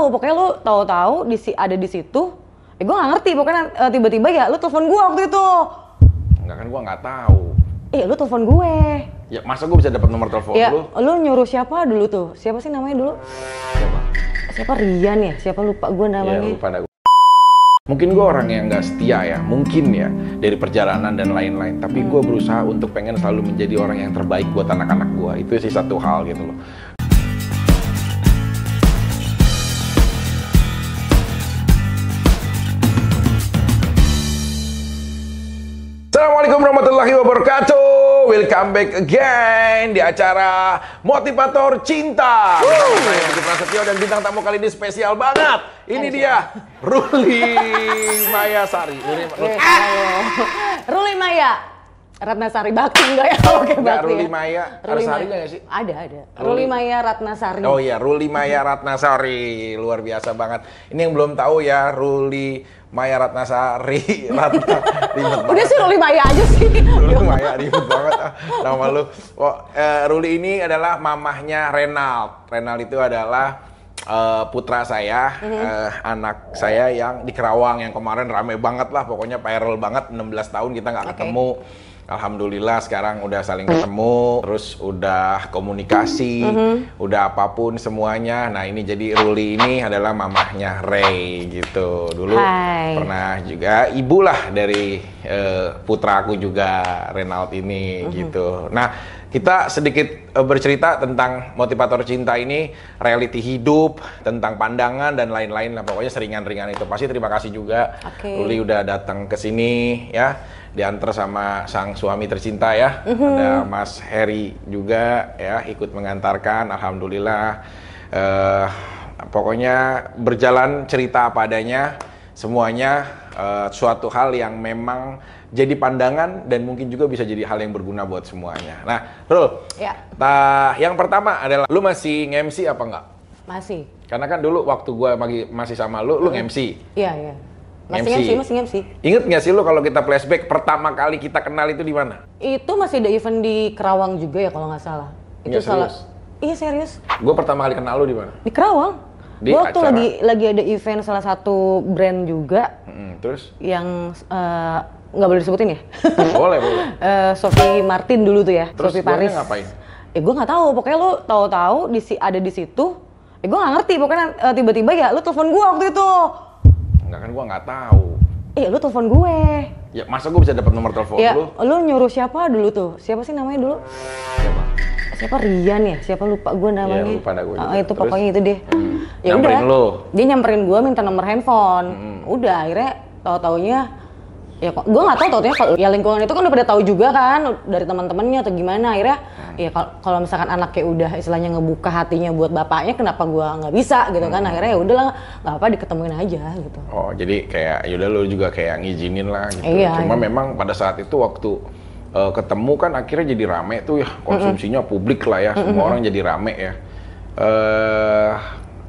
tahu pokoknya lu tahu-tahu di ada di situ eh gue nggak ngerti pokoknya eh, tiba-tiba ya lu telepon gue waktu itu enggak kan gue nggak tahu eh lu telepon gue ya masa gue bisa dapat nomor telepon ya, lu lu nyuruh siapa dulu tuh siapa sih namanya dulu siapa siapa Rian ya siapa lupa gue ya, namanya ya, lupa dah Mungkin gue orang yang gak setia ya, mungkin ya, dari perjalanan dan lain-lain. Tapi gue berusaha untuk pengen selalu menjadi orang yang terbaik buat anak-anak gue. Itu sih satu hal gitu loh. Assalamualaikum warahmatullahi wabarakatuh. Welcome back again di acara Motivator Cinta. Bersama saya Budi Prasetyo dan bintang tamu kali ini spesial banget. Ini Ayo. dia Ruli Maya Sari. Ruli, Ruli. Ah. Ruli Maya. Ratna Sari Bakti enggak ya? Oke, okay, Bakti. Ruli ya. Maya, Ruli Sari enggak sih? Ada, ada. Ruli, Ruli Maya Ratna Sari. Oh iya, Ruli Maya Ratna Sari. Luar biasa banget. Ini yang belum tahu ya, Ruli Maya Ratnasari, Ratna ribet banget. Udah sih Ruli Maya aja sih. Ruli Maya ribet banget nama ah, lu. Oh, eh, Ruli ini adalah mamahnya Renald. Renald itu adalah uh, putra saya, mm-hmm. uh, anak saya yang di Kerawang yang kemarin rame banget lah, pokoknya viral banget, 16 tahun kita nggak okay. ketemu. Alhamdulillah sekarang udah saling ketemu, terus udah komunikasi, mm -hmm. udah apapun semuanya. Nah ini jadi Ruli ini adalah mamahnya Ray gitu. Dulu Hai. pernah juga ibu lah dari uh, putra aku juga Renald ini mm -hmm. gitu. Nah kita sedikit eh, bercerita tentang motivator cinta ini, reality hidup, tentang pandangan dan lain-lain lah. Pokoknya seringan-ringan itu. Pasti terima kasih juga okay. Luli udah datang ke sini ya, diantar sama sang suami tercinta ya. Mm -hmm. Ada Mas Heri juga ya ikut mengantarkan. Alhamdulillah. Uh, pokoknya berjalan cerita apa adanya. Semuanya uh, suatu hal yang memang jadi pandangan dan mungkin juga bisa jadi hal yang berguna buat semuanya. Nah, Rul, ya. Nah, yang pertama adalah lu masih nge-MC apa enggak? Masih. Karena kan dulu waktu gue masih sama lu, lu nge-MC. Iya, iya. Masih MC. MC, masih MC. Ingat nggak sih lo kalau kita flashback pertama kali kita kenal itu di mana? Itu masih ada event di Kerawang juga ya kalau nggak salah. Itu gak salah. Iya serius. Gue pertama kali kenal lo di mana? Di Kerawang di gua waktu lagi lagi ada event salah satu brand juga. Hmm, terus? Yang eh, nggak boleh disebutin ya? Hmm, boleh, boleh. uh, Sophie Martin dulu tuh ya, Terus Sophie Paris. ngapain? Eh ya, gue nggak tahu, pokoknya lu tahu-tahu di si ada di situ. Eh ya gue nggak ngerti, pokoknya uh, tiba-tiba ya lu telepon gue waktu itu. nggak kan gue nggak tahu. eh, lu telepon gue. Ya, masa gue bisa dapat nomor telepon ya, lu? Lu nyuruh siapa dulu tuh? Siapa sih namanya dulu? Siapa? Siapa Rian ya? Siapa lupa gue namanya? Iya, lupa gue. Ah, itu pokoknya itu deh. Hmm. Ya nyamperin udah. Lu. Dia nyamperin gue minta nomor handphone. Hmm. Udah, akhirnya tahu-taunya ya kok gue nggak tahu tuh ya, ya lingkungan itu kan udah pada tahu juga kan dari teman-temannya atau gimana akhirnya hmm. ya kalau misalkan anak kayak udah istilahnya ngebuka hatinya buat bapaknya kenapa gue nggak bisa gitu kan? hmm. kan akhirnya ya udahlah nggak apa diketemuin aja gitu oh jadi kayak ya udah lo juga kayak ngizinin lah gitu iya, cuma iya. memang pada saat itu waktu uh, ketemu kan akhirnya jadi rame tuh ya konsumsinya mm -mm. publik lah ya semua mm -mm. orang jadi rame ya uh,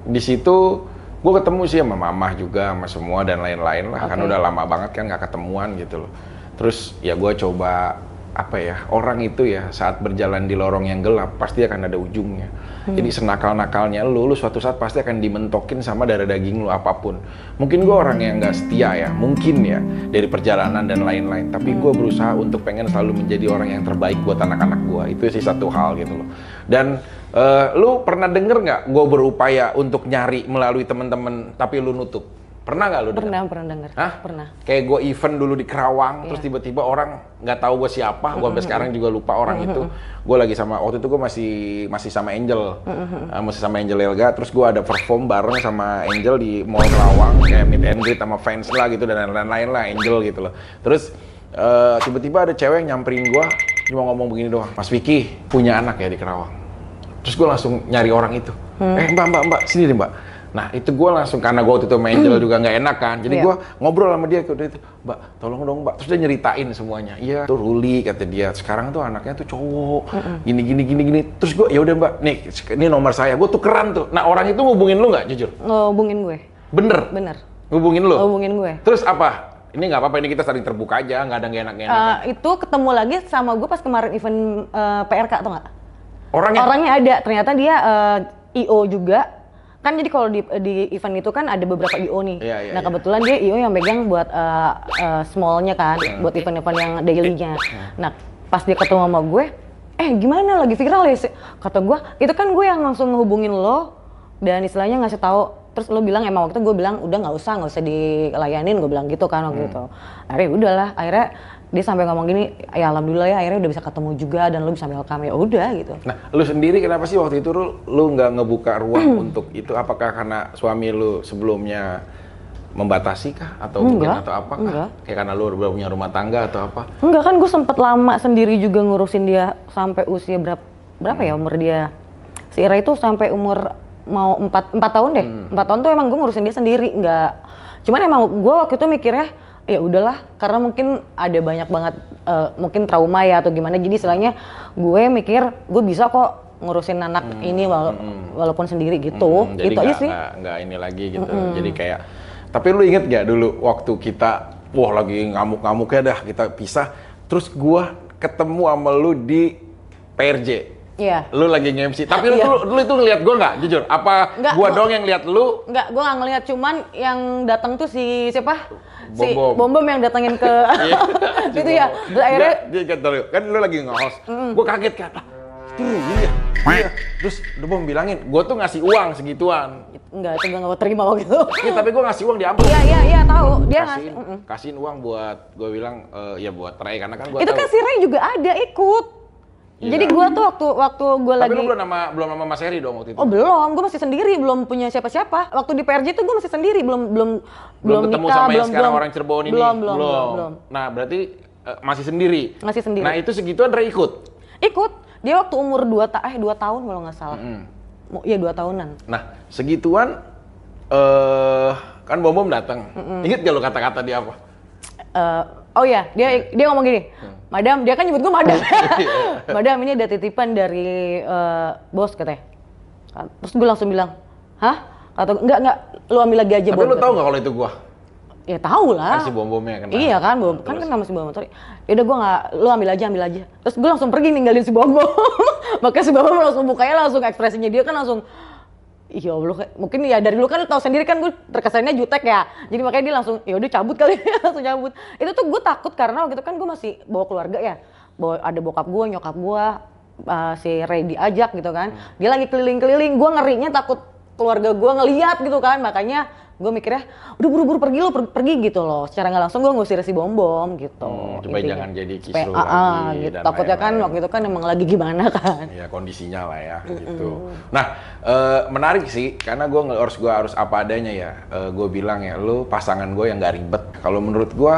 di situ gue ketemu sih sama mamah juga sama semua dan lain-lain lah okay. kan udah lama banget kan nggak ketemuan gitu loh terus ya gue coba apa ya orang itu ya saat berjalan di lorong yang gelap pasti akan ada ujungnya. Hmm. Jadi senakal nakalnya lu, lu suatu saat pasti akan dimentokin sama darah daging lu apapun. Mungkin gue orang yang nggak setia ya, mungkin ya dari perjalanan dan lain-lain. Tapi hmm. gue berusaha untuk pengen selalu menjadi orang yang terbaik buat anak-anak gue. Itu sih satu hal gitu loh. Dan uh, lu pernah denger nggak gue berupaya untuk nyari melalui temen-temen tapi lu nutup? Pernah nggak lu? Pernah, pernah denger. Hah? Pernah. Kayak gue event dulu di Kerawang, yeah. terus tiba-tiba orang nggak tahu gue siapa, gue sampai sekarang juga lupa orang itu. Gue lagi sama waktu itu gue masih masih sama Angel, mm uh, masih sama Angel Elga. Terus gue ada perform bareng sama Angel di Mall Kerawang, kayak meet and greet sama fans lah gitu dan lain-lain lah Angel gitu loh. Terus eh, tiba-tiba uh, tiba ada cewek yang nyamperin gue, cuma ngomong begini doang, Mas Vicky punya anak ya di Kerawang. Terus gue langsung nyari orang itu. Hmm. Eh mbak mbak mbak sini deh mbak Nah itu gue langsung karena gue waktu itu manajer hmm. juga nggak enak kan, jadi yeah. gue ngobrol sama dia kayak itu, mbak tolong dong mbak, terus dia nyeritain semuanya. Iya tuh Ruli kata dia, sekarang tuh anaknya tuh cowok, gini gini gini gini. Terus gue ya udah mbak, nih ini nomor saya, gue tukeran tuh. Nah orang itu ngubungin lu nggak jujur? Ngubungin gue. Bener. Bener. Ngubungin lu. Ngubungin gue. Terus apa? ini nggak apa-apa ini kita saling terbuka aja nggak ada yang enak enak uh, eh, itu ketemu lagi sama gue pas kemarin event uh, eh, PRK atau nggak orangnya orangnya ada ternyata dia uh, eh, IO juga kan jadi kalau di, di event itu kan ada beberapa IO nih. Yeah, yeah, nah iya. kebetulan yeah. dia IO yang pegang buat uh, uh, smallnya kan, yeah. buat event-event yang dailynya. Eh, yeah. Nah pas dia ketemu sama gue, eh gimana lagi viral ya? Kata gue, itu kan gue yang langsung ngehubungin lo dan istilahnya ngasih tahu terus lo bilang emang waktu itu gue bilang udah nggak usah nggak usah dilayanin gue bilang gitu kan waktu hmm. itu akhirnya ya udahlah akhirnya dia sampai ngomong gini ya alhamdulillah ya akhirnya udah bisa ketemu juga dan lu bisa welcome ya udah gitu nah lu sendiri kenapa sih waktu itu lu lu nggak ngebuka ruang hmm. untuk itu apakah karena suami lu sebelumnya membatasi kah atau enggak, mungkin atau apa kah? kayak karena lu udah punya rumah tangga atau apa enggak kan gue sempet lama sendiri juga ngurusin dia sampai usia berapa berapa ya hmm. umur dia si Ira itu sampai umur mau empat empat tahun deh hmm. empat hmm. tahun tuh emang gue ngurusin dia sendiri enggak cuman emang gue waktu itu mikirnya ya udahlah karena mungkin ada banyak banget uh, mungkin trauma ya atau gimana jadi istilahnya gue mikir gue bisa kok ngurusin anak hmm, ini wala hmm, walaupun sendiri gitu hmm, gitu aja sih nggak ini lagi gitu hmm. jadi kayak tapi lu inget gak dulu waktu kita wah lagi ngamuk-ngamuknya dah kita pisah terus gue ketemu sama lu di PRJ Iya. Lu lagi nge-MC. Tapi lu, iya. lu, lu itu ngeliat gua nggak, jujur? Apa enggak, gua, gua dong yang lihat lu? Nggak, gua nggak ngeliat. Cuman yang datang tuh si siapa? Bom -bom. Si Bombom yang datengin ke gitu ya. Terus akhirnya dia, dia, kan lu lagi nge-host. Mm. Gue kaget kata, Ah, ini ya. Iya. Terus mau bilangin, gua tuh ngasih uang segituan. Enggak, itu gak terima waktu itu. Iya, tapi gua ngasih uang di Ampun. Iya, iya, iya, tahu. Dia kasihin, ngasih. Mm Kasihin uang buat, gua bilang, uh, ya buat Ray. Karena kan gua Itu tahu. kan si Ray juga ada ikut. Iya Jadi kan? gue tuh waktu waktu gue lagi. Tapi lu belum nama belum nama Mas Heri dong waktu itu. Oh belum, gue masih sendiri, belum punya siapa-siapa. Waktu di PRJ tuh gue masih sendiri, belum belum belum, belum ketemu nikah, sama belum, yang sekarang belum, orang Cirebon ini. Belum belum belum. belum. Nah berarti uh, masih sendiri. Masih sendiri. Nah itu segitu Andre ikut. Ikut. Dia waktu umur dua ta eh dua tahun kalau nggak salah. Mm -hmm. Iya dua tahunan. Nah segituan uh, kan bom bom datang. Mm -hmm. Ingat gak lo kata-kata dia apa? Uh, Oh iya, dia iya. dia ngomong gini, iya. madam, dia kan nyebut gue madam. Iya. madam, ini ada titipan dari uh, bos katanya. Terus gue langsung bilang, hah? Atau enggak enggak, lu ambil lagi aja. Tapi lu tahu nggak kalau itu gue? Ya tahu lah. Kan masih bom-bomnya kan. Iya kan, bom. Kan kan masih bom motor. Ya udah gue nggak, lu ambil aja, ambil aja. Terus gue langsung pergi ninggalin si bom bom, Makanya si bom langsung bukanya langsung ekspresinya dia kan langsung Iya Allah, mungkin ya dari dulu kan lu tahu sendiri kan gue terkesannya jutek ya. Jadi makanya dia langsung ya udah cabut kali, ya, langsung cabut. Itu tuh gue takut karena waktu itu kan gue masih bawa keluarga ya. Bawa ada bokap gue, nyokap gue, uh, si Ray diajak gitu kan. Hmm. Dia lagi keliling-keliling, gue ngerinya takut keluarga gue ngeliat gitu kan. Makanya gue mikirnya udah buru-buru pergi lo per pergi gitu loh secara nggak langsung gue ngusir si bom bom gitu hmm, supaya jangan jadi supaya, lagi uh, gitu. takutnya kan waktu itu kan emang lagi gimana kan ya kondisinya lah ya mm -mm. gitu nah uh, menarik sih karena gue harus gue harus apa adanya ya uh, eh, gue bilang ya lo pasangan gue yang nggak ribet kalau menurut gue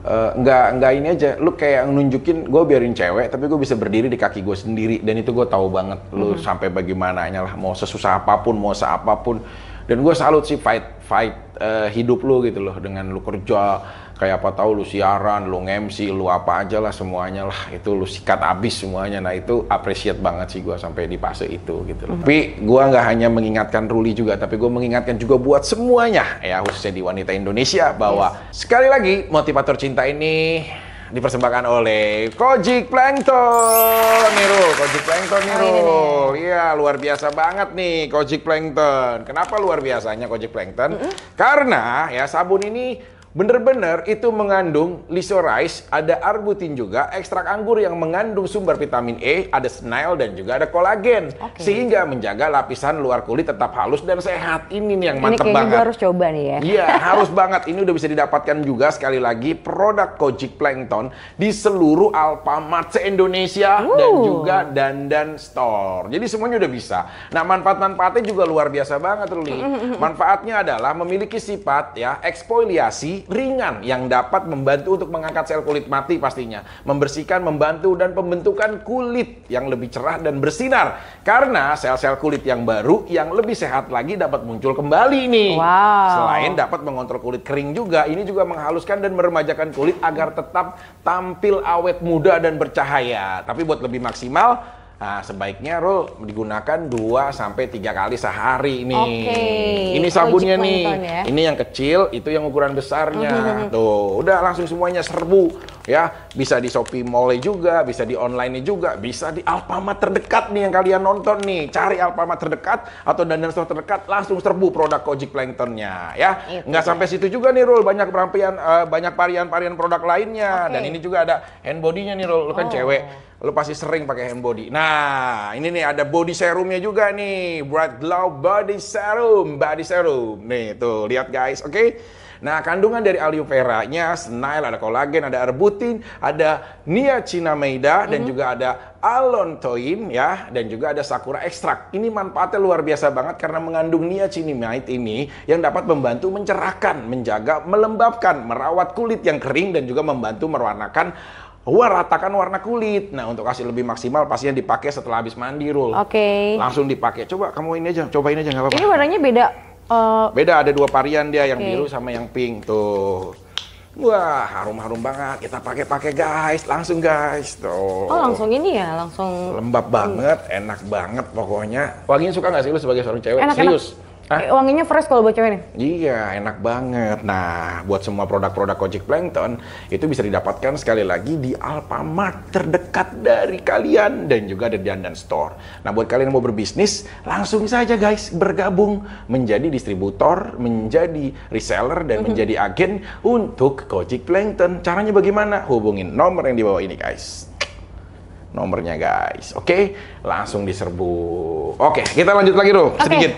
Uh, nggak nggak ini aja lu kayak nunjukin gue biarin cewek tapi gue bisa berdiri di kaki gue sendiri dan itu gue tahu banget lu mm -hmm. sampai bagaimananya lah mau sesusah apapun mau seapapun dan gue salut sih fight fight uh, hidup lu gitu loh dengan lu kerja kayak apa tahu lu siaran lu MC lu apa aja lah semuanya lah itu lu sikat abis semuanya nah itu appreciate banget sih gue sampai di fase itu gitu loh mm -hmm. tapi gue nggak hanya mengingatkan Ruli juga tapi gue mengingatkan juga buat semuanya ya khususnya di wanita Indonesia bahwa yes. sekali lagi motivator cinta ini dipersembahkan oleh Kojik Plankton. miru Kojik Plankton miru Oh, iya, luar biasa banget nih Kojik Plankton. Kenapa luar biasanya Kojik Plankton? Mm -hmm. Karena ya sabun ini Bener-bener itu mengandung lisorice, ada arbutin juga, ekstrak anggur yang mengandung sumber vitamin E, ada snail dan juga ada kolagen. Okay. Sehingga menjaga lapisan luar kulit tetap halus dan sehat. Ini nih yang mantep ini banget. harus coba nih ya. Iya, harus banget. Ini udah bisa didapatkan juga sekali lagi produk Kojic Plankton di seluruh Alfamart se-Indonesia dan juga Dandan Store. Jadi semuanya udah bisa. Nah, manfaat-manfaatnya juga luar biasa banget, Ruli. Manfaatnya adalah memiliki sifat ya eksfoliasi ringan yang dapat membantu untuk mengangkat sel kulit mati pastinya, membersihkan, membantu dan pembentukan kulit yang lebih cerah dan bersinar. Karena sel-sel kulit yang baru yang lebih sehat lagi dapat muncul kembali nih. Wow. Selain dapat mengontrol kulit kering juga, ini juga menghaluskan dan meremajakan kulit agar tetap tampil awet muda dan bercahaya. Tapi buat lebih maksimal Nah, sebaiknya Rul digunakan 2 sampai 3 kali sehari ini Okay. Ini sabunnya nih. Ya. Ini yang kecil, itu yang ukuran besarnya. Mm -hmm. Tuh, udah langsung semuanya serbu ya. Bisa di Shopee Mall juga, bisa di online juga, bisa di Alfamart terdekat nih yang kalian nonton nih. Cari Alfamart terdekat atau dandan store terdekat langsung serbu produk Kojik Planktonnya ya. Itu Nggak sampai situ juga nih Rul, banyak perampian uh, banyak varian-varian produk lainnya okay. dan ini juga ada hand body nih Rul, lu kan oh. cewek. Lu pasti sering pakai hand body. Nah, Nah, ini nih ada body serumnya juga nih. Bright Glow Body Serum, body serum. Nih, tuh, lihat guys, oke? Okay? Nah, kandungan dari aloe vera-nya, senail, ada kolagen, ada arbutin, ada niacinamida, mm -hmm. dan mm-hmm. juga ada alontoin, ya, dan juga ada sakura ekstrak. Ini manfaatnya luar biasa banget karena mengandung niacinamide ini yang dapat membantu mencerahkan, menjaga, melembabkan, merawat kulit yang kering, dan juga membantu mewarnakan Gua ratakan warna kulit. Nah, untuk hasil lebih maksimal pastinya dipakai setelah habis mandi, Rul. Oke. Okay. Langsung dipakai. Coba kamu ini aja, cobain aja nggak apa-apa. Ini warnanya beda. Uh... Beda ada dua varian dia, yang okay. biru sama yang pink tuh. Wah, harum-harum banget. Kita pakai-pakai guys, langsung guys. Tuh. Oh, langsung ini ya, langsung. Lembab banget, enak banget pokoknya. Wanginya suka nggak sih lu sebagai seorang cewek? Enak, Serius. Enak Hah? Eh, wanginya fresh kalau buat cewek nih? Iya, enak banget. Nah, buat semua produk-produk Kojik Plankton, itu bisa didapatkan sekali lagi di Alfamart terdekat dari kalian dan juga ada di Andan Store. Nah, buat kalian yang mau berbisnis, langsung saja guys bergabung menjadi distributor, menjadi reseller, dan menjadi agen untuk Kojik Plankton. Caranya bagaimana? Hubungin nomor yang di bawah ini guys nomornya guys. Oke, langsung diserbu. Oke, kita lanjut lagi dong okay. sedikit.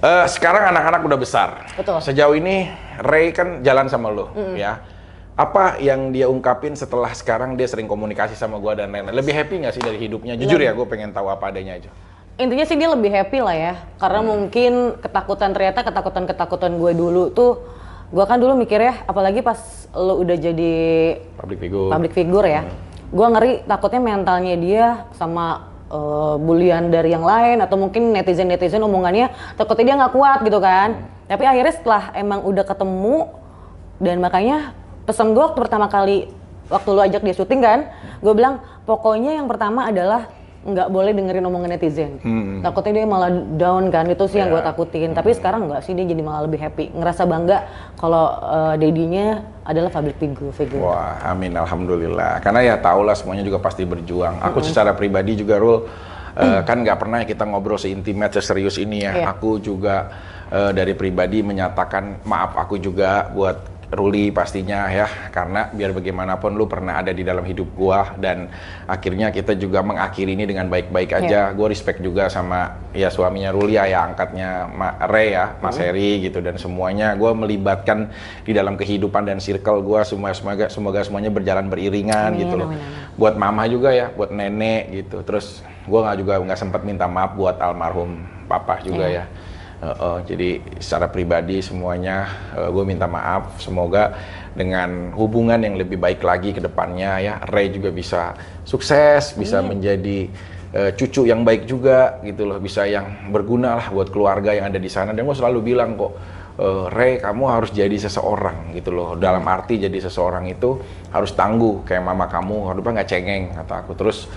Uh, sekarang anak-anak udah besar. Betul. Sejauh ini Ray kan jalan sama lo, mm. ya. Apa yang dia ungkapin setelah sekarang dia sering komunikasi sama gue dan lain-lain? Lebih happy nggak sih dari hidupnya? Iya. Jujur ya, gue pengen tahu apa adanya aja. Intinya sih dia lebih happy lah ya, karena hmm. mungkin ketakutan ternyata ketakutan-ketakutan gue dulu tuh gue kan dulu mikir ya, apalagi pas lo udah jadi public figure, public figure ya, hmm. gue ngeri takutnya mentalnya dia sama uh, bulian dari yang lain atau mungkin netizen netizen omongannya takutnya dia nggak kuat gitu kan tapi akhirnya setelah emang udah ketemu dan makanya pesan gue waktu pertama kali waktu lu ajak dia syuting kan gue bilang pokoknya yang pertama adalah nggak boleh dengerin omongan netizen. Hmm. Takutnya dia malah down kan, itu sih yeah. yang gue ya. takutin. Hmm. Tapi sekarang nggak sih, dia jadi malah lebih happy. Ngerasa bangga kalau uh, eh, dedinya adalah public figure, figure. Wah, amin, alhamdulillah. Karena ya tau lah semuanya juga pasti berjuang. Aku hmm. secara pribadi juga rule uh, hmm. kan nggak pernah kita ngobrol seintimate, seserius ini ya. Yeah. Aku juga uh, dari pribadi menyatakan maaf aku juga buat Ruli pastinya ya karena biar bagaimanapun lu pernah ada di dalam hidup gua dan akhirnya kita juga mengakhiri ini dengan baik-baik iya. aja. Yeah. Gua respect juga sama ya suaminya Ruli ya angkatnya Ma Re ya, Mas mm -hmm. Heri gitu dan semuanya gua melibatkan di dalam kehidupan dan circle gua semua semoga semoga semuanya berjalan beriringan amin, gitu loh. amin. Buat mama juga ya, buat nenek gitu. Terus gua nggak juga nggak sempat minta maaf buat almarhum papa juga yeah. ya Uh, uh, jadi secara pribadi semuanya uh, eh, gue minta maaf. Semoga dengan hubungan yang lebih baik lagi ke depannya ya, Ray juga bisa sukses, Amin. bisa menjadi uh, cucu yang baik juga gitu loh, bisa yang berguna lah buat keluarga yang ada di sana. Dan gue selalu bilang kok, uh, Ray kamu harus jadi seseorang gitu loh. Dalam arti jadi seseorang itu harus tangguh kayak mama kamu, harusnya nggak cengeng kata aku. Terus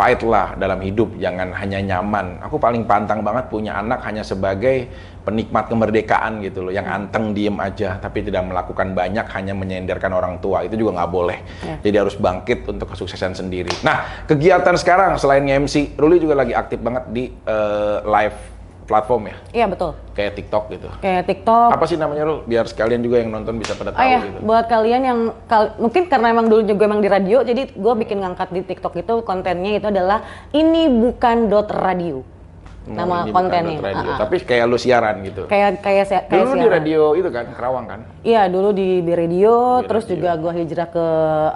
fight lah dalam hidup, jangan hanya nyaman. Aku paling pantang banget punya anak hanya sebagai penikmat kemerdekaan gitu loh, yang hmm. anteng diem aja, tapi tidak melakukan banyak, hanya menyenderkan orang tua, itu juga nggak boleh. Ya. Jadi harus bangkit untuk kesuksesan sendiri. Nah, kegiatan sekarang selain MC, Ruli juga lagi aktif banget di uh, live platform ya? Iya betul. Kayak TikTok gitu. Kayak TikTok. Apa sih namanya lu? Biar sekalian juga yang nonton bisa pada oh tahu oh, iya. gitu. Buat kalian yang kal mungkin karena emang dulu juga emang di radio, jadi gue bikin ngangkat di TikTok itu kontennya itu adalah ini bukan dot radio nama nah, kontennya. Radio. Uh, -huh. Tapi kayak lu siaran gitu. Kayak kayak kayak Dulu siaran. di radio itu kan Kerawang kan? Iya, dulu di di radio, di terus radio. juga gua hijrah ke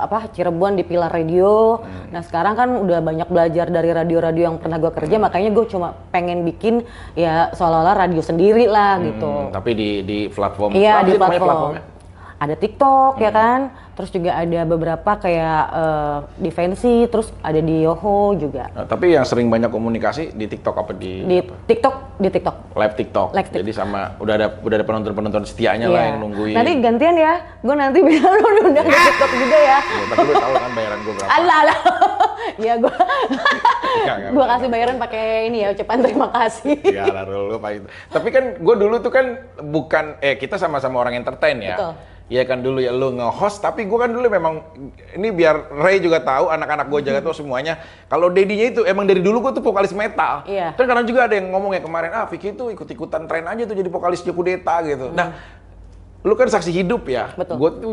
apa Cirebon di Pilar Radio. Hmm. Nah, sekarang kan udah banyak belajar dari radio-radio yang pernah gua kerja, hmm. makanya gua cuma pengen bikin ya seolah-olah radio sendiri lah hmm, gitu. Tapi di di platform Iya, di platform ada TikTok ya hmm. ya kan, terus juga ada beberapa kayak uh, eh, Defensi, terus ada di Yoho juga. Nah, tapi yang sering banyak komunikasi di TikTok apa di? Di apa? TikTok, di TikTok. Live TikTok. Live TikTok. Jadi sama udah ada udah ada penonton-penonton setianya yeah. lah iya. yang nungguin. Nanti gantian ya, gue nanti bilang lo undang di TikTok juga ya. ya tapi gue tahu kan bayaran gue berapa. Allah, Allah. ya gue gue kasih bayaran pakai ini ya ucapan terima kasih. Iya lah dulu Tapi kan gue dulu tuh kan bukan eh kita sama-sama orang entertain ya. Betul Iya kan dulu ya lu nge-host tapi gue kan dulu memang ini biar Ray juga tahu anak-anak gue jaga tuh semuanya kalau dedinya itu emang dari dulu gue tuh vokalis metal Iya. kan karena juga ada yang ngomong ya kemarin ah Vicky tuh ikut-ikutan tren aja tuh jadi vokalis Jokudeta gitu Hmm. nah lu kan saksi hidup ya Betul. gue tuh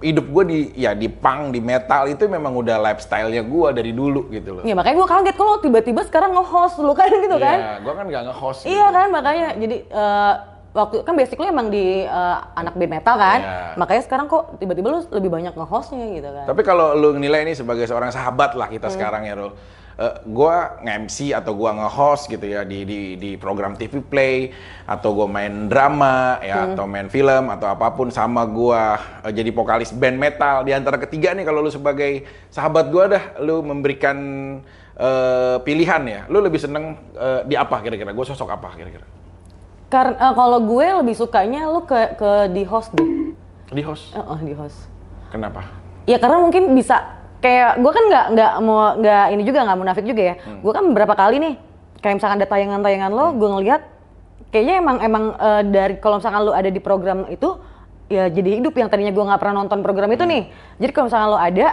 hidup gue di ya di pang di metal itu memang udah lifestyle-nya gue dari dulu gitu loh. Iya makanya gue kaget kalau tiba-tiba sekarang nge-host lu kan gitu yeah, kan. Iya, gue kan gak nge-host. Iya gitu. kan makanya jadi uh, waktu kan basically emang di uh, anak band metal kan yeah. makanya sekarang kok tiba-tiba lu lebih banyak nge-hostnya gitu kan tapi kalau lu nilai ini sebagai seorang sahabat lah kita hmm. sekarang ya lo uh, eh, gue nge-MC atau gue ngehost gitu ya di, di, di program TV Play atau gue main drama ya hmm. atau main film atau apapun sama gue uh, jadi vokalis band metal di antara ketiga nih kalau lu sebagai sahabat gue dah lu memberikan uh, pilihan ya lu lebih seneng uh, di apa kira-kira gue sosok apa kira-kira karena uh, kalau gue lebih sukanya lu ke ke di host deh. Di host? Uh, uh, di host. Kenapa? Ya karena mungkin bisa kayak gue kan nggak nggak mau nggak ini juga nggak munafik juga ya. Hmm. Gue kan beberapa kali nih kayak misalkan ada tayangan-tayangan lo, hmm. gue ngeliat kayaknya emang emang uh, dari kalau misalkan lo ada di program itu ya jadi hidup yang tadinya gue nggak pernah nonton program itu hmm. nih. Jadi kalau misalkan lo ada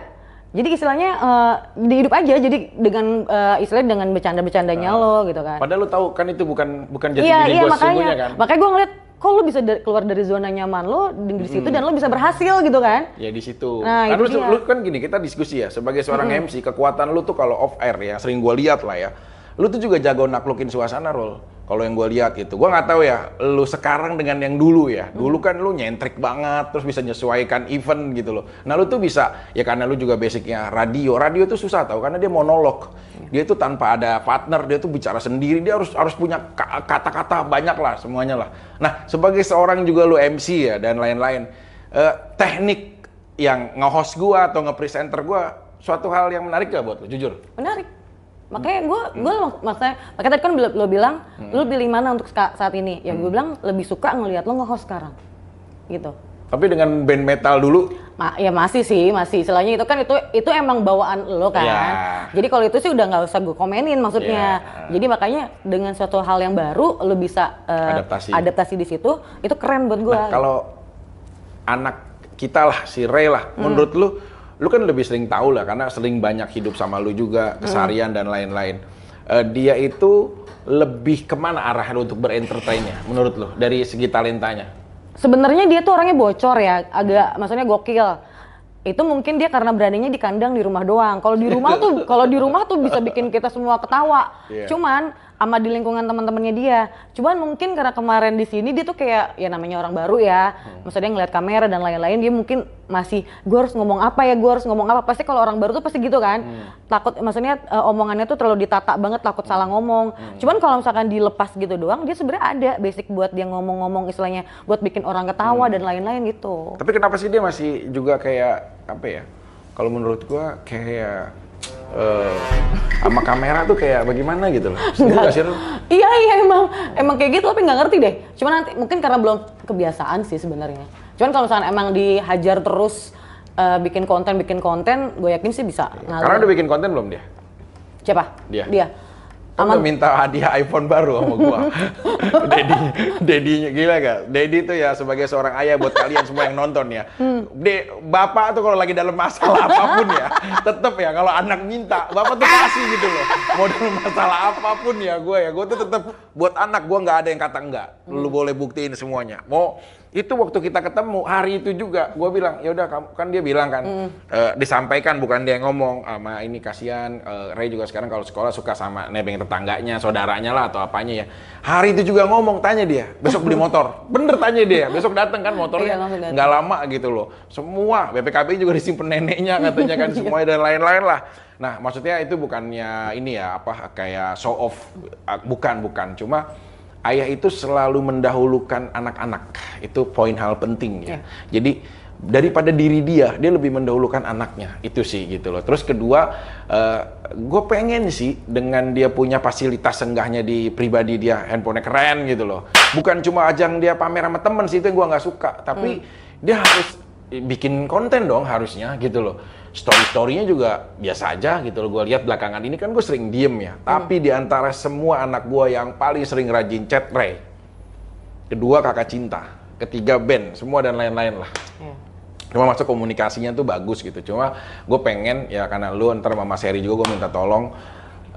jadi istilahnya uh, hidup aja jadi dengan uh, istilahnya dengan bercanda-bercandanya uh, lo gitu kan. Padahal lo tahu kan itu bukan bukan jadi iya, diri iya, makanya, kan. Makanya gue ngeliat kok lo bisa dari, keluar dari zona nyaman lo di situ hmm. dan lo bisa berhasil gitu kan? Ya di situ. Nah, kan lu, dia. lu kan gini kita diskusi ya sebagai seorang hmm. MC kekuatan lo tuh kalau off air ya sering gue lihat lah ya. lo tuh juga jago naklukin suasana, Rol. Kalau yang gue lihat gitu, gue nggak tahu ya, lu sekarang dengan yang dulu ya. Hmm. Dulu kan lu nyentrik banget, terus bisa menyesuaikan event gitu loh. Nah lu tuh bisa, ya karena lu juga basicnya radio. Radio itu susah tau, karena dia monolog. Hmm. Dia tuh tanpa ada partner, dia tuh bicara sendiri. Dia harus harus punya kata-kata banyak lah semuanya lah. Nah sebagai seorang juga lu MC ya dan lain-lain, eh, teknik yang nge-host gue atau nge-presenter gue, suatu hal yang menarik gak buat lu? Jujur. Menarik makanya gue gue maksudnya makanya tadi kan lo, bilang hmm. lo pilih mana untuk saat ini ya gue hmm. bilang lebih suka ngelihat lo nge sekarang gitu tapi dengan band metal dulu Ma ya masih sih masih Selainnya itu kan itu itu emang bawaan lo kan yeah. jadi kalau itu sih udah nggak usah gue komenin maksudnya yeah. jadi makanya dengan suatu hal yang baru lo bisa uh, adaptasi adaptasi di situ itu keren buat gue nah, kalau anak kita lah si Ray lah hmm. menurut lo lu kan lebih sering tahu lah karena sering banyak hidup sama lu juga hmm. keseharian hmm. dan lain-lain uh, dia itu lebih kemana arah lu untuk berentertainnya menurut lu dari segi talentanya sebenarnya dia tuh orangnya bocor ya agak maksudnya gokil itu mungkin dia karena beraninya di kandang di rumah doang. Kalau di rumah tuh kalau di rumah tuh bisa bikin kita semua ketawa. Yeah. Cuman sama di lingkungan teman-temannya dia. Cuman mungkin karena kemarin di sini dia tuh kayak ya namanya orang baru ya. Hmm. Maksudnya ngeliat kamera dan lain-lain dia mungkin masih gue harus ngomong apa ya, gue harus ngomong apa. Pasti kalau orang baru tuh pasti gitu kan. Hmm. Takut maksudnya uh, omongannya tuh terlalu ditata banget, takut salah ngomong. Hmm. Cuman kalau misalkan dilepas gitu doang dia sebenarnya ada basic buat dia ngomong-ngomong istilahnya buat bikin orang ketawa hmm. dan lain-lain gitu. Tapi kenapa sih dia masih juga kayak apa ya? Kalau menurut gua kayak uh, sama kamera tuh kayak bagaimana gitu loh. Iya iya emang emang kayak gitu tapi nggak ngerti deh. Cuman nanti mungkin karena belum kebiasaan sih sebenarnya. Cuman kalau misalnya emang dihajar terus uh, bikin konten bikin konten, gue yakin sih bisa. Iya. Ngalir. Karena udah bikin konten belum dia? Siapa? Dia. Dia. Aman. Udah minta hadiah iPhone baru sama gua. Dedi, Dedinya gila gak? Dedi tuh ya sebagai seorang ayah buat kalian semua yang nonton ya. Hmm. De, bapak tuh kalau lagi dalam masalah apapun ya, tetep ya kalau anak minta, bapak tuh kasih gitu loh. Mau dalam masalah apapun ya gua ya, gua tuh tetep buat anak gua nggak ada yang kata enggak. Lu boleh buktiin semuanya. Mau itu waktu kita ketemu hari itu juga, gue bilang ya udah kan dia bilang kan mm. uh, disampaikan bukan dia yang ngomong sama ini kasihan uh, Ray juga sekarang kalau sekolah suka sama nebeng tetangganya, saudaranya lah atau apanya ya. Hari itu juga ngomong tanya dia besok beli motor, bener tanya dia besok datang kan motornya iya, nggak lama gitu loh. Semua BPKB juga disimpan neneknya katanya kan semuanya dan lain-lain lah. Nah maksudnya itu bukannya ini ya apa kayak show off eh, bukan bukan cuma ayah itu selalu mendahulukan anak-anak. Itu poin hal penting ya. Yeah. Jadi daripada diri dia, dia lebih mendahulukan anaknya. Itu sih gitu loh. Terus kedua, uh, eh, gue pengen sih dengan dia punya fasilitas senggahnya di pribadi dia, handphonenya keren gitu loh. Bukan cuma ajang dia pamer sama temen sih, itu yang gue nggak suka. Tapi hmm. dia harus bikin konten dong harusnya gitu loh story-storynya juga biasa aja gitu loh. Gue lihat belakangan ini kan gue sering diem ya. Tapi di antara semua anak gue yang paling sering rajin chat Ray. Kedua kakak cinta. Ketiga Ben, Semua dan lain-lain lah. Hmm. Cuma masuk komunikasinya tuh bagus gitu. Cuma gue pengen ya karena lu ntar sama Mas Heri juga gue minta tolong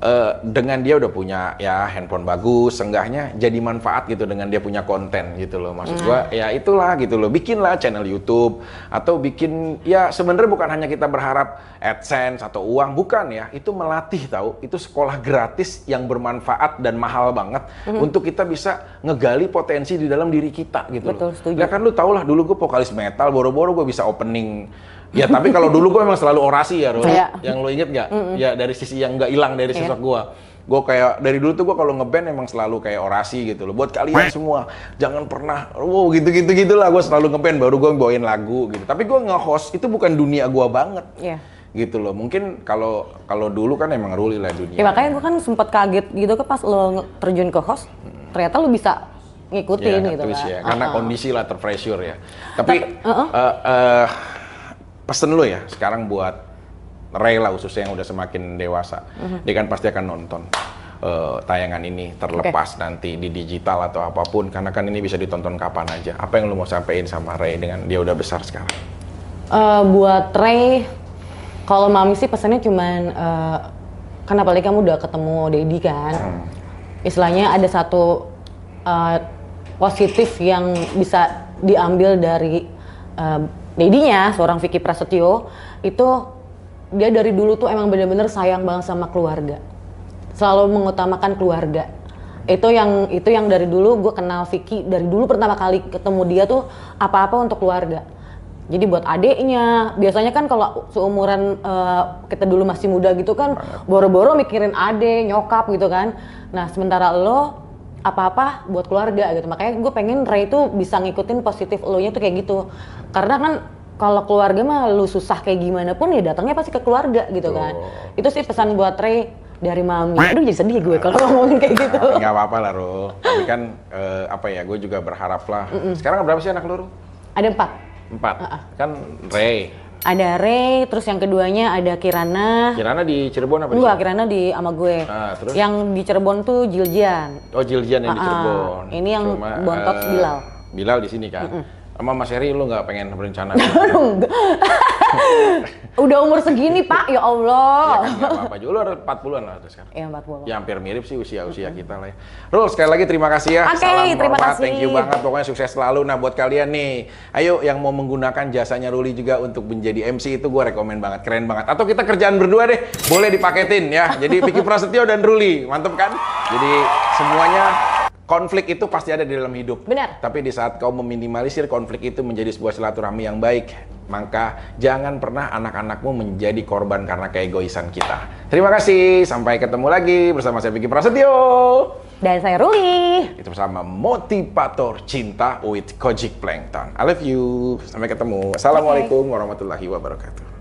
uh, dengan dia udah punya ya handphone bagus, senggahnya jadi manfaat gitu dengan dia punya konten gitu loh. Maksud gua ya itulah gitu loh. Bikinlah channel YouTube atau bikin ya sebenarnya bukan hanya kita berharap AdSense atau uang, bukan ya. Itu melatih tahu, itu sekolah gratis yang bermanfaat dan mahal banget hmm untuk kita bisa ngegali potensi di dalam diri kita gitu Betul, loh. Setuju. Ya kan lu tau lah dulu gua vokalis metal, boro-boro gua bisa opening Ya tapi kalau dulu gue emang selalu orasi ya, Rul. Yeah. Yang lo inget nggak? Mm-hmm. Ya dari sisi yang nggak hilang dari iya. sosok yeah. gue. Gue kayak dari dulu tuh gue kalau ngeband emang selalu kayak orasi gitu loh. Buat kalian semua jangan pernah, wow gitu-gitu gitulah. Gue selalu ngeband baru gue bawain lagu gitu. Tapi gue nge-host itu bukan dunia gue banget. Yeah gitu loh mungkin kalau kalau dulu kan emang ruli lah dunia ya makanya gue kan sempat kaget gitu ke pas lo terjun ke host hmm. ternyata lo bisa ngikutin ya, gitu kan ya. karena uh ah. -huh. kondisi lah terpressure ya tapi, tapi uh huh Uh, uh, pesen lo ya sekarang buat Ray lah khususnya yang udah semakin dewasa, mm-hmm. dia kan pasti akan nonton uh, tayangan ini terlepas okay. nanti di digital atau apapun karena kan ini bisa ditonton kapan aja. Apa yang lo mau sampaikan sama Ray dengan dia udah besar sekarang? Uh, buat Ray, kalau mami sih pesannya cuman uh, kan apalagi kamu udah ketemu Dedi kan, hmm. istilahnya ada satu uh, positif yang bisa diambil dari uh, dedinya seorang Vicky Prasetyo itu dia dari dulu tuh emang bener-bener sayang banget sama keluarga selalu mengutamakan keluarga itu yang itu yang dari dulu gue kenal Vicky dari dulu pertama kali ketemu dia tuh apa-apa untuk keluarga jadi buat adeknya, biasanya kan kalau seumuran uh, kita dulu masih muda gitu kan, boro-boro mikirin adek, nyokap gitu kan. Nah sementara lo apa-apa buat keluarga gitu makanya gue pengen Ray tuh bisa ngikutin positif lo nya tuh kayak gitu karena kan kalau keluarga mah lu susah kayak gimana pun ya datangnya pasti ke keluarga gitu kan oh. itu sih pesan buat Ray dari mami aduh jadi sedih gue kalau ngomongin kayak gitu nggak apa-apa lah Ru tapi kan uh, apa ya gue juga berharap lah Mm-mm. sekarang berapa sih anak lu ada empat empat uh-uh. kan Ray ada Ray, terus yang keduanya ada Kirana. Kirana di Cirebon apa di Enggak, Kirana di sama gue. Ah, terus? Yang di Cirebon tuh Jiljian. Oh, Jiljian yang ah, di ah. Cirebon. Ini yang Cuma, Bontot uh, eh, Bilal. Bilal di sini kan. Mm -mm. Sama Mas Heri lu nggak pengen berencana? Udah umur segini Pak, ya Allah. Ya kan, apa-apa juga. Lu 40-an lah terus sekarang. Iya 40. Ya hampir mirip sih usia-usia kita lah ya. Rul, sekali lagi terima kasih ya. Oke, okay, terima hormat. kasih. Thank you banget. Pokoknya sukses selalu. Nah buat kalian nih, ayo yang mau menggunakan jasanya Ruli juga untuk menjadi MC itu gue rekomen banget. Keren banget. Atau kita kerjaan berdua deh, boleh dipaketin ya. Jadi Vicky Prasetyo dan Ruli, mantep kan? Jadi semuanya konflik itu pasti ada di dalam hidup. Benar. Tapi di saat kau meminimalisir konflik itu menjadi sebuah silaturahmi yang baik, maka jangan pernah anak-anakmu menjadi korban karena keegoisan kita. Terima kasih, sampai ketemu lagi bersama saya Vicky Prasetyo. Dan saya Ruli. Itu bersama Motivator Cinta with Kojik Plankton. I love you. Sampai ketemu. Assalamualaikum okay. warahmatullahi wabarakatuh.